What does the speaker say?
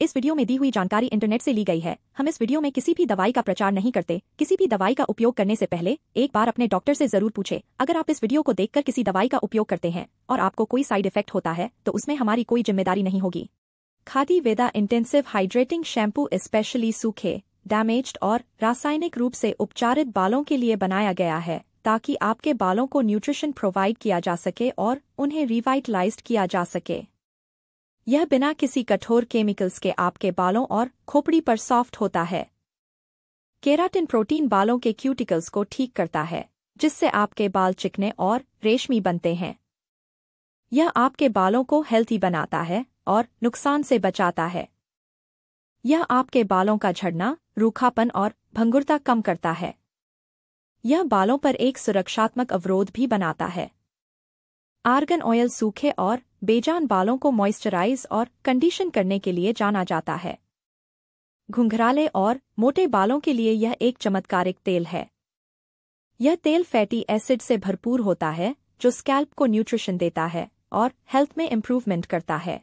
इस वीडियो में दी हुई जानकारी इंटरनेट से ली गई है हम इस वीडियो में किसी भी दवाई का प्रचार नहीं करते किसी भी दवाई का उपयोग करने से पहले एक बार अपने डॉक्टर से जरूर पूछे अगर आप इस वीडियो को देखकर किसी दवाई का उपयोग करते हैं और आपको कोई साइड इफेक्ट होता है तो उसमें हमारी कोई जिम्मेदारी नहीं होगी Khadi Veda intensive hydrating shampoo specially सूखे डैमेज्ड और रासायनिक रूप से उपचारित बालों के लिए बनाया गया है ताकि आपके बालों को न्यूट्रिशन प्रोवाइड किया जा सके और उन्हें रिवाइटलाइज किया जा सके यह बिना किसी कठोर केमिकल्स के आपके बालों और खोपड़ी पर सॉफ्ट होता है केराटिन प्रोटीन बालों के क्यूटिकल्स को ठीक करता है जिससे आपके बाल चिकने और रेशमी बनते हैं यह आपके बालों को हेल्थी बनाता है और नुकसान से बचाता है यह आपके बालों का झड़ना रूखापन और भंगुरता कम करता है यह बालों पर एक सुरक्षात्मक अवरोध भी बनाता है आर्गन ऑयल सूखे और बेजान बालों को मॉइस्चराइज और कंडीशन करने के लिए जाना जाता है घुंघराले और मोटे बालों के लिए यह एक चमत्कारिक तेल है यह तेल फैटी एसिड से भरपूर होता है जो स्कैल्प को न्यूट्रिशन देता है और हेल्थ में इम्प्रूवमेंट करता है